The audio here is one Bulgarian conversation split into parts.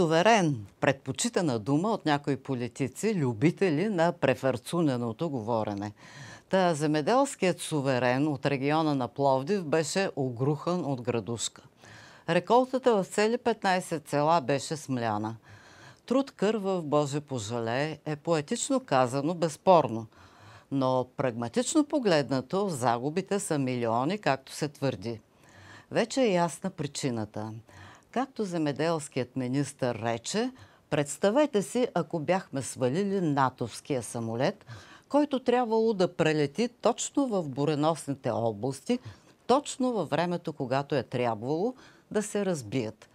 Суверен – предпочитана дума от някои политици, любители на префарцуненото говорене. Та земеделският суверен от региона на Пловдив беше огрухан от градушка. Реколтата в цели 15 села беше смляна. Труд кърв в Боже пожале е поетично казано безспорно, но прагматично погледнато загубите са милиони, както се твърди. Вече е ясна причината – Както земеделският министр рече, представете си, ако бяхме свалили натовския самолет, който трябвало да прелети точно в буреносните области, точно във времето, когато е трябвало да се разбият.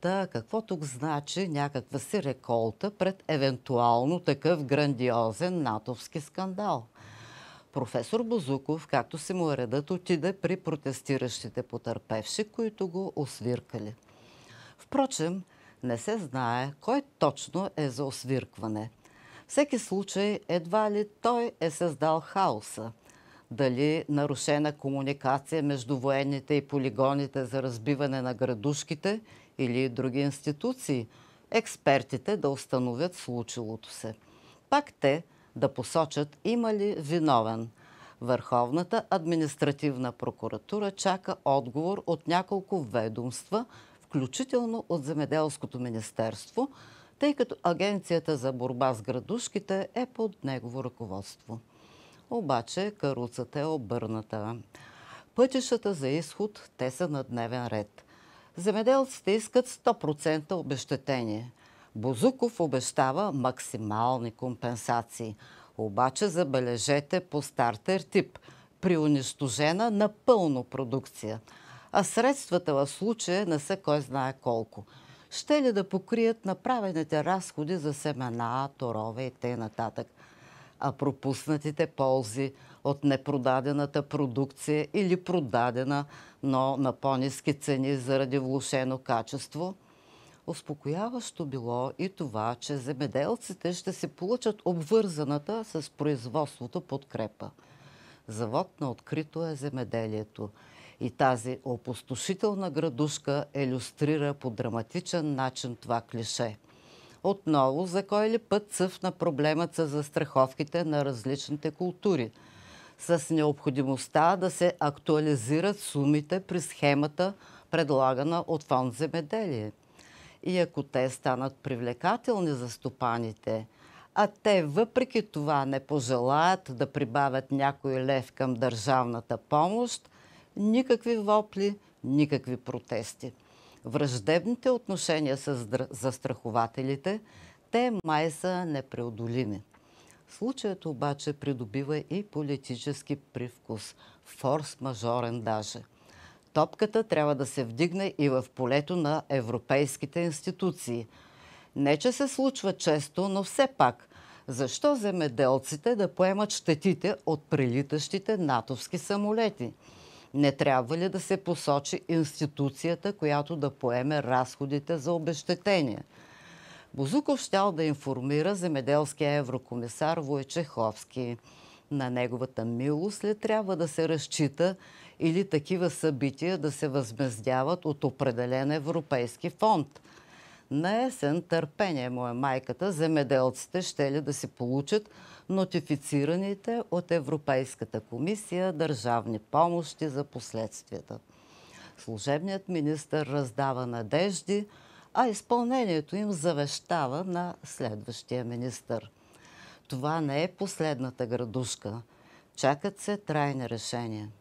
Та, какво тук значи някаква си реколта пред евентуално такъв грандиозен натовски скандал? Професор Бозуков, както си му е редът, отиде при протестиращите потърпевши, които го освиркали. Впрочем, не се знае кой точно е за освиркване. Всеки случай едва ли той е създал хаоса. Дали нарушена комуникация между военните и полигоните за разбиване на градушките или други институции, експертите да установят случилото се. Пак те да посочат има ли виновен – Върховната административна прокуратура чака отговор от няколко ведомства, включително от Земеделското министерство, тъй като Агенцията за борба с градушките е под негово ръководство. Обаче каруцата е обърната. Пътищата за изход те са на дневен ред. Земеделците искат 100% обещетение. Бозуков обещава максимални компенсации. Обаче забележете по стартер тип – при унищожена напълно продукция – а средствата в случая не са кой знае колко. Ще ли да покрият направените разходи за семена, торове и т.н. А пропуснатите ползи от непродадената продукция или продадена, но на по-низки цени заради влушено качество – Успокояващо било и това, че земеделците ще се получат обвързаната с производството подкрепа. Завод на открито е земеделието. И тази опустошителна градушка елюстрира по драматичен начин това клише. Отново, за кой ли път цъфна проблемът с страховките на различните култури – с необходимостта да се актуализират сумите при схемата, предлагана от фонд земеделие. И ако те станат привлекателни за стопаните, а те въпреки това не пожелаят да прибавят някой лев към държавната помощ, никакви вопли, никакви протести. Враждебните отношения с застрахователите, те май са непреодолими. Случаят обаче придобива и политически привкус, форс-мажорен даже. Топката трябва да се вдигне и в полето на европейските институции. Не, че се случва често, но все пак. Защо земеделците да поемат щетите от прилитащите натовски самолети – не трябва ли да се посочи институцията, която да поеме разходите за обещетение? Бозуков щял да информира земеделския еврокомисар Войчеховски. На неговата милост ли трябва да се разчита или такива събития да се възмездяват от определен европейски фонд? На есен търпение му е майката, земеделците ще ли да си получат нотифицираните от Европейската комисия държавни помощи за последствията. Служебният министр раздава надежди, а изпълнението им завещава на следващия министр. Това не е последната градушка. Чакат се трайни решения.